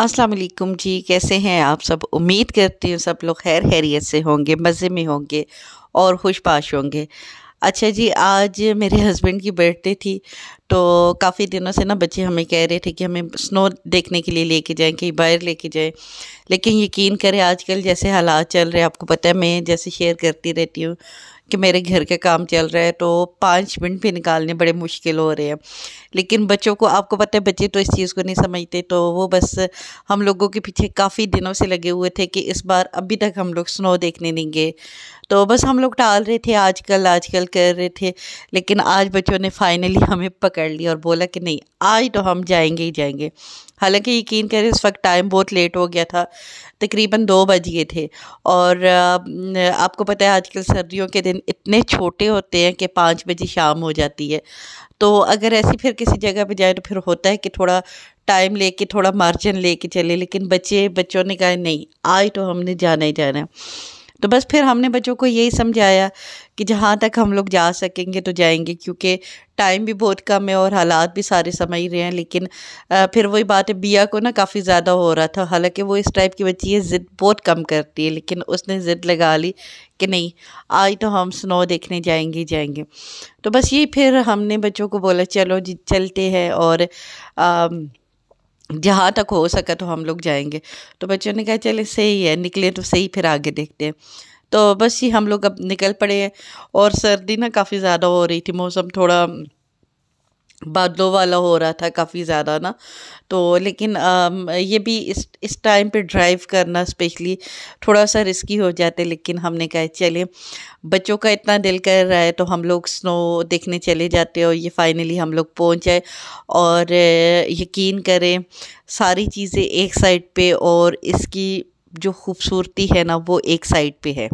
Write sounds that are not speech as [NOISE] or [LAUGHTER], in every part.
अस्सलाम वालेकुम जी कैसे हैं आप सब उम्मीद करती हूँ सब लोग खैर खैरियत से होंगे मज़े में होंगे और खुशपाश होंगे अच्छा जी आज मेरे हस्बैंड की बर्थडे थी तो काफ़ी दिनों से ना बच्चे हमें कह रहे थे कि हमें स्नो देखने के लिए लेके जाएं कहीं बाहर लेके जाएं लेकिन यकीन करें आजकल जैसे हालात चल रहे हैं आपको पता है मैं जैसे शेयर करती रहती हूँ कि मेरे घर का काम चल रहा है तो पाँच मिनट भी निकालने बड़े मुश्किल हो रहे हैं लेकिन बच्चों को आपको पता है बच्चे तो इस चीज़ को नहीं समझते तो वो बस हम लोगों के पीछे काफ़ी दिनों से लगे हुए थे कि इस बार अभी तक हम लोग स्नो देखने नहीं गए तो बस हम लोग टाल रहे थे आजकल आजकल कर रहे थे लेकिन आज बच्चों ने फाइनली हमें पकड़ लिया और बोला कि नहीं आज तो हम जाएंगे ही जाएंगे हालांकि यकीन करें इस वक्त टाइम बहुत लेट हो गया था तकरीबन दो बज गए थे और आपको पता है आजकल सर्दियों के दिन इतने छोटे होते हैं कि पाँच बजे शाम हो जाती है तो अगर ऐसी फिर किसी जगह पर जाए तो फिर होता है कि थोड़ा टाइम लेके थोड़ा मार्जिन लेके चले लेकिन बच्चे बच्चों ने कहा नहीं आज तो हमने जाना ही जाना है तो बस फिर हमने बच्चों को यही समझाया कि जहाँ तक हम लोग जा सकेंगे तो जाएंगे क्योंकि टाइम भी बहुत कम है और हालात भी सारे समझ रहे हैं लेकिन फिर वही बात है बिया को ना काफ़ी ज़्यादा हो रहा था हालांकि वो इस टाइप की बच्ची है ज़िद बहुत कम करती है लेकिन उसने ज़िद लगा ली कि नहीं आज तो हम स्नो देखने जाएंगे जाएंगे तो बस यही फिर हमने बच्चों को बोला चलो जी चलते हैं और आ, जहाँ तक हो सका तो हम लोग जाएंगे तो बच्चों ने कहा चले सही है निकले तो सही फिर आगे देखते हैं तो बस ये हम लोग अब निकल पड़े हैं और सर्दी ना काफ़ी ज़्यादा हो रही थी मौसम थोड़ा बादलों वाला हो रहा था काफ़ी ज़्यादा ना तो लेकिन ये भी इस इस टाइम पे ड्राइव करना स्पेशली थोड़ा सा रिस्की हो जाते लेकिन हमने कहा चले बच्चों का इतना दिल कर रहा है तो हम लोग स्नो देखने चले जाते और ये फाइनली हम लोग पहुँच जाए और यकीन करें सारी चीज़ें एक साइड पे और इसकी जो खूबसूरती है ना वो एक साइड पे है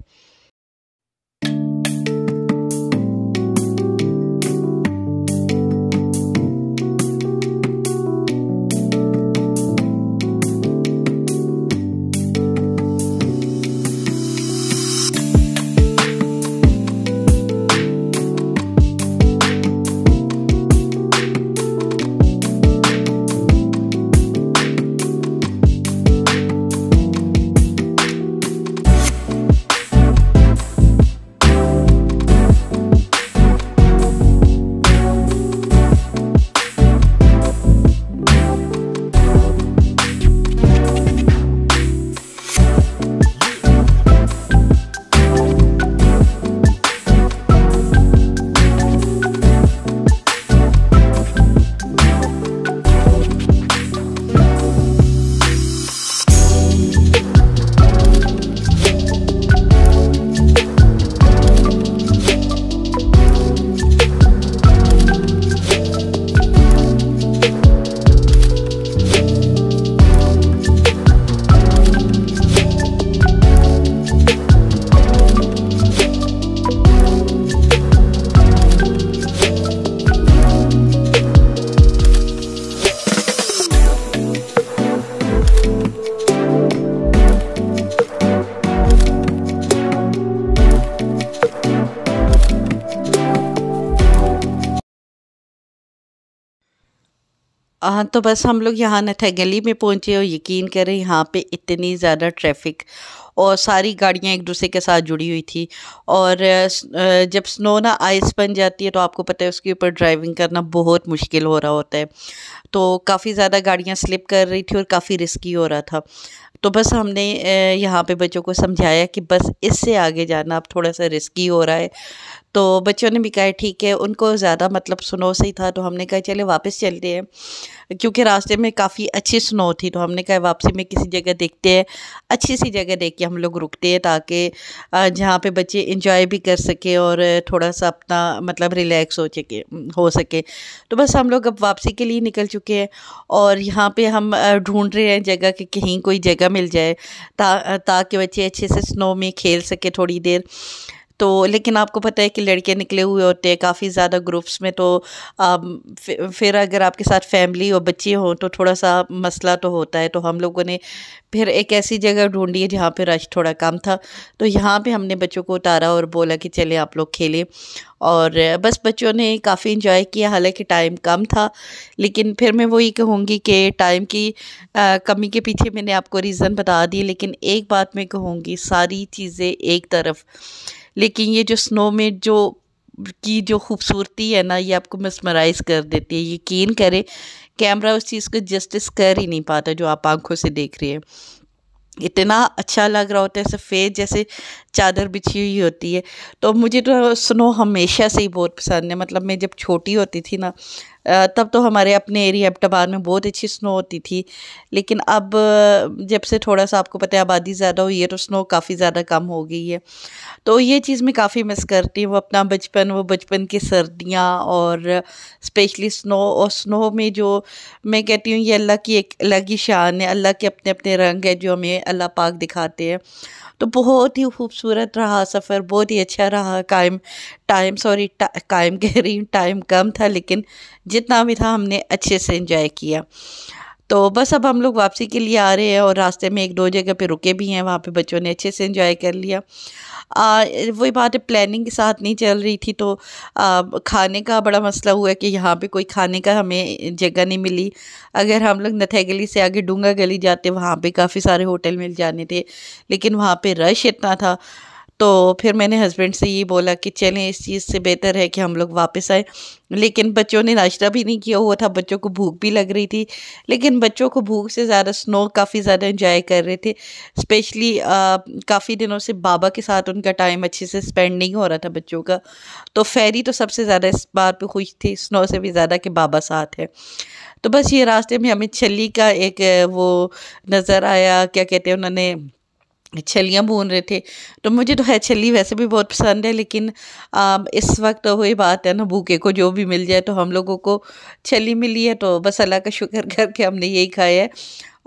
हाँ तो बस हम लोग यहाँ नथा गली में पहुँचे और यकीन करें यहाँ पे इतनी ज़्यादा ट्रैफिक और सारी गाड़ियाँ एक दूसरे के साथ जुड़ी हुई थी और जब स्नो ना आइस बन जाती है तो आपको पता है उसके ऊपर ड्राइविंग करना बहुत मुश्किल हो रहा होता है तो काफ़ी ज़्यादा गाड़ियाँ स्लिप कर रही थी और काफ़ी रिस्की हो रहा था तो बस हमने यहाँ पे बच्चों को समझाया कि बस इससे आगे जाना अब थोड़ा सा रिस्की हो रहा है तो बच्चों ने भी कहा ठीक है उनको ज़्यादा मतलब स्नो से ही था तो हमने कहा चले वापस चलते हैं क्योंकि रास्ते में काफ़ी अच्छी स्नो थी तो हमने कहा वापसी में किसी जगह देखते हैं अच्छी सी जगह देख के हम लोग रुकते हैं ताकि जहाँ पे बच्चे इंजॉय भी कर सके और थोड़ा सा अपना मतलब रिलैक्स हो सके हो सके तो बस हम लोग अब वापसी के लिए निकल चुके हैं और यहाँ पर हम ढूँढ रहे हैं जगह कि कहीं कोई जगह मिल जाए ता ताकि बच्चे अच्छे से स्नो में खेल सके थोड़ी देर तो लेकिन आपको पता है कि लड़के निकले हुए होते हैं काफ़ी ज़्यादा ग्रुप्स में तो आप, फिर अगर आपके साथ फैमिली और बच्चे हों तो थोड़ा सा मसला तो होता है तो हम लोगों ने फिर एक ऐसी जगह ढूंढी है जहाँ पे रश थोड़ा कम था तो यहाँ पे हमने बच्चों को उतारा और बोला कि चले आप लोग खेलें और बस बच्चों ने काफ़ी इंजॉय किया हालांकि टाइम कम था लेकिन फिर मैं वही कहूँगी कि टाइम की आ, कमी के पीछे मैंने आपको रीज़न बता दी लेकिन एक बात मैं कहूँगी सारी चीज़ें एक तरफ लेकिन ये जो स्नो में जो की जो खूबसूरती है ना ये आपको मिसमराइज कर देती है यकीन करें कैमरा उस चीज़ को जस्टिस कर ही नहीं पाता जो आप आंखों से देख रहे हैं इतना अच्छा लग रहा होता है सफ़ेद जैसे चादर बिछी हुई होती है तो मुझे तो स्नो हमेशा से ही बहुत पसंद है मतलब मैं जब छोटी होती थी ना तब तो हमारे अपने एरिया एबटाबाद में बहुत अच्छी स्नो होती थी लेकिन अब जब से थोड़ा सा आपको पता है आबादी ज़्यादा हुई है तो स्नो काफ़ी ज़्यादा कम हो गई है तो ये चीज़ मैं काफ़ी मिस करती हूँ अपना बचपन वो बचपन की सर्दियाँ और स्पेशली स्नो और स्नो में जो मैं कहती हूँ ये अल्लाह की एक अलग ही शान है अल्लाह के अपने अपने रंग है जो हमें अल्लाह पाक दिखाते हैं तो बहुत ही खूबसूरत रहा सफ़र बहुत ही अच्छा रहा कायम टाइम सॉरी टा, कायम कह रही हूँ टाइम कम था लेकिन जिस जितना भी था हमने अच्छे से इंजॉय किया तो बस अब हम लोग वापसी के लिए आ रहे हैं और रास्ते में एक दो जगह पे रुके भी हैं वहाँ पे बच्चों ने अच्छे से इन्जॉय कर लिया वही बात है प्लानिंग के साथ नहीं चल रही थी तो आ, खाने का बड़ा मसला हुआ कि यहाँ पे कोई खाने का हमें जगह नहीं मिली अगर हम लोग नथे गली से आगे डूंगा गली जाते वहाँ पे काफ़ी सारे होटल मिल जाने थे लेकिन वहाँ पर रश इतना था तो फिर मैंने हस्बैंड से ये बोला कि चलें इस चीज़ से बेहतर है कि हम लोग वापस आए लेकिन बच्चों ने नाश्ता भी नहीं किया हुआ था बच्चों को भूख भी लग रही थी लेकिन बच्चों को भूख से ज़्यादा स्नो काफ़ी ज़्यादा इन्जॉय कर रहे थे स्पेशली काफ़ी दिनों से बाबा के साथ उनका टाइम अच्छे से स्पेंड नहीं हो रहा था बच्चों का तो फेरी तो सबसे ज़्यादा इस बार पर खुश थी स्नो से भी ज़्यादा कि बाबा साथ है तो बस ये रास्ते में हमें छली का एक वो नज़र आया क्या कहते हैं उन्होंने छलियाँ भून रहे थे तो मुझे तो है छली वैसे भी बहुत पसंद है लेकिन आ, इस वक्त तो वही बात है ना भूखे को जो भी मिल जाए तो हम लोगों को छली मिली है तो बस अल्लाह का शुक्र [LAUGHS] करके हमने यही खाया है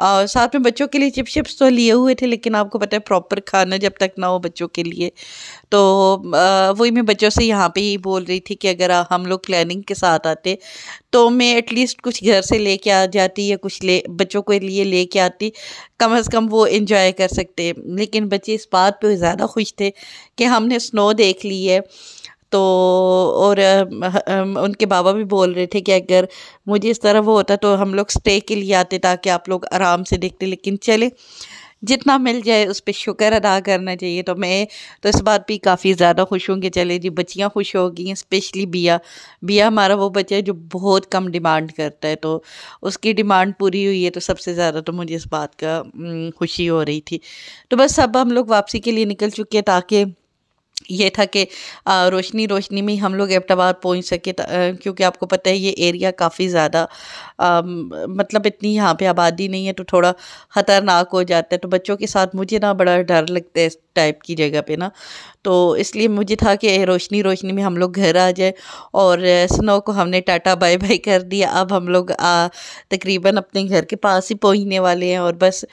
और साथ में बच्चों के लिए चिप चिप्स तो लिए हुए थे लेकिन आपको पता है प्रॉपर खाना जब तक ना हो बच्चों के लिए तो वही मैं बच्चों से यहाँ पे ही बोल रही थी कि अगर हम लोग प्लानिंग के साथ आते तो मैं एटलीस्ट कुछ घर से लेके आ जाती या कुछ ले बच्चों के लिए लेके आती कम अज़ कम वो इंजॉय कर सकते लेकिन बच्चे इस बात पर ज़्यादा खुश थे कि हमने स्नो देख ली है तो और उनके बाबा भी बोल रहे थे कि अगर मुझे इस तरह वो होता तो हम लोग स्टे के लिए आते ताकि आप लोग आराम से देखते लेकिन चले जितना मिल जाए उस पर शुक्र अदा करना चाहिए तो मैं तो इस बात भी काफ़ी ज़्यादा खुश हूँ कि चले जी बच्चियाँ खुश हो गई हैं स्पेशली बिया बिया हमारा वो बच्चा है जो बहुत कम डिमांड करता है तो उसकी डिमांड पूरी हुई है तो सबसे ज़्यादा तो मुझे इस बात का खुशी हो रही थी तो बस अब हम लोग वापसी के लिए निकल चुके हैं ताकि ये था कि रोशनी रोशनी में हम लोग एबटाबाद पहुंच सके क्योंकि आपको पता है ये एरिया काफ़ी ज़्यादा मतलब इतनी यहाँ पे आबादी नहीं है तो थोड़ा ख़तरनाक हो जाता है तो बच्चों के साथ मुझे ना बड़ा डर लगता है इस टाइप की जगह पे ना तो इसलिए मुझे था कि रोशनी रोशनी में हम लोग घर आ जाए और स्नो को हमने टाटा बाय बाय कर दिया अब हम लोग तकरीबन अपने घर के पास ही पहुँचने वाले हैं और बस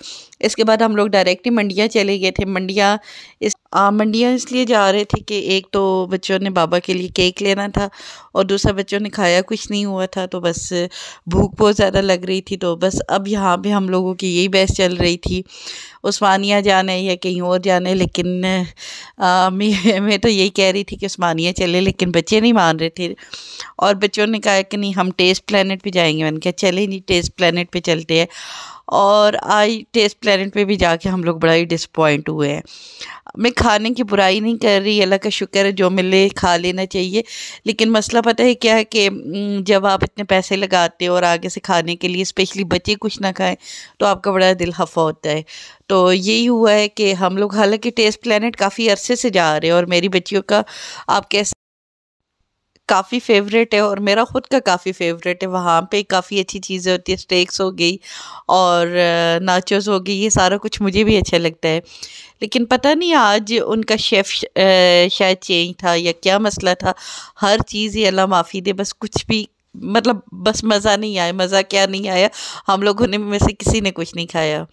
इसके बाद हम लोग डायरेक्टली मंडिया चले गए थे मंडिया इस आ, मंडिया इसलिए जा रहे थे कि एक तो बच्चों ने बाबा के लिए केक लेना था और दूसरा बच्चों ने खाया कुछ नहीं हुआ था तो बस भूख बहुत ज़्यादा लग रही थी तो बस अब यहाँ पे हम लोगों की यही बहस चल रही थी उस्मानिया जाना है या कहीं और जाना है लेकिन आ, मैं [LAUGHS] मैं तो यही कह रही थी कि उस्मानिया चले लेकिन बच्चे नहीं मान रहे थे और बच्चों ने कहा कि नहीं हम टेस्ट प्लानट पर जाएंगे मैंने कहा चले नहीं टेस्ट प्लानट पर चलते हैं और आई टेस्ट प्लानट पे भी जाके हम लोग बड़ा ही डिसपॉइंट हुए हैं मैं खाने की बुराई नहीं कर रही अल्लाह का शुक्र है जो मिले खा लेना चाहिए लेकिन मसला पता है क्या है कि जब आप इतने पैसे लगाते हो और आगे से खाने के लिए स्पेशली बच्चे कुछ ना खाएं तो आपका बड़ा दिल हफा होता है तो यही हुआ है कि हम लोग हालांकि टेस्ट प्लानट काफ़ी अरसे से जा रहे हैं और मेरी बच्चियों का आप कैसे काफ़ी फेवरेट है और मेरा ख़ुद का काफ़ी फेवरेट है वहाँ पे काफ़ी अच्छी चीज़ें होती है स्टेक्स हो गई और नाचोस हो गई ये सारा कुछ मुझे भी अच्छा लगता है लेकिन पता नहीं आज उनका शेफ़ शायद चेंज था या क्या मसला था हर चीज़ ये अल्लाह माफ़ी दे बस कुछ भी मतलब बस मज़ा नहीं आया मज़ा क्या नहीं आया हम लोगों ने में से किसी ने कुछ नहीं खाया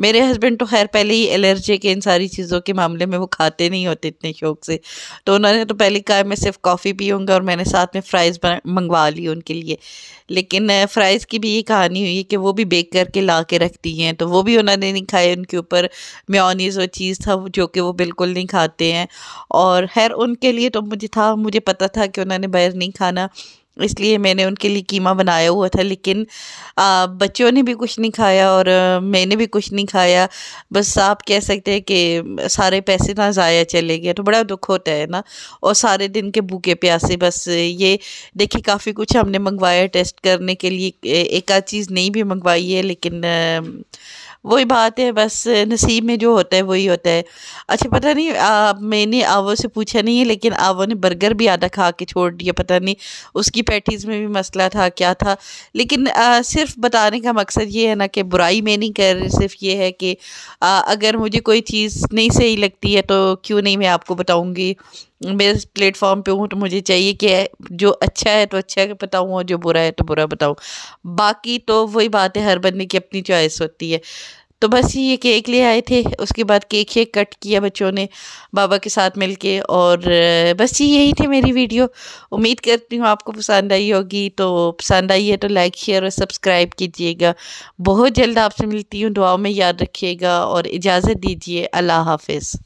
मेरे हस्बैंड तो खैर पहले ही एलर्जी के इन सारी चीज़ों के मामले में वो खाते नहीं होते इतने शौक से तो उन्होंने तो पहले कहा मैं सिर्फ कॉफ़ी पीऊँगा और मैंने साथ में फ़्राइज़ मंगवा ली उनके लिए लेकिन फ़्राइज़ की भी ये कहानी हुई कि वो भी बेक करके ला के रखती हैं तो वो भी उन्होंने नहीं खाए उनके ऊपर म्योनीज़ और चीज़ था जो कि वो बिल्कुल नहीं खाते हैं और खैर उनके लिए तो मुझे था मुझे पता था कि उन्होंने बाहर नहीं खाना इसलिए मैंने उनके लिए कीमा बनाया हुआ था लेकिन बच्चों ने भी कुछ नहीं खाया और मैंने भी कुछ नहीं खाया बस आप कह सकते हैं कि सारे पैसे ना ज़ाया चले गए तो बड़ा दुख होता है ना और सारे दिन के भूखे प्यासे बस ये देखिए काफ़ी कुछ हमने मंगवाया टेस्ट करने के लिए एक आध चीज़ नहीं भी मंगवाई है लेकिन आ, वही बात है बस नसीब में जो होता है वही होता है अच्छा पता नहीं आ, मैंने आवो से पूछा नहीं है लेकिन आवो ने बर्गर भी आधा खा के छोड़ दिया पता नहीं उसकी पैटीज़ में भी मसला था क्या था लेकिन आ, सिर्फ बताने का मकसद ये है ना कि बुराई में नहीं कर रही सिर्फ ये है कि आ, अगर मुझे कोई चीज़ नहीं सही लगती है तो क्यों नहीं मैं आपको बताऊँगी मैं प्लेटफॉर्म पे हूँ तो मुझे चाहिए कि जो अच्छा है तो अच्छा बताऊँ और जो बुरा है तो बुरा बताऊँ बाकी तो वही बात है हर बंदे की अपनी चॉइस होती है तो बस ये केक ले आए थे उसके बाद केक शेक कट किया बच्चों ने बाबा के साथ मिलके और बस ये यही थी मेरी वीडियो उम्मीद करती हूँ आपको पसंद आई होगी तो पसंद आई है तो लाइक शेयर और सब्सक्राइब कीजिएगा बहुत जल्द आपसे मिलती हूँ दुआओं में याद रखिएगा और इजाज़त दीजिए अल्लाह हाफिज़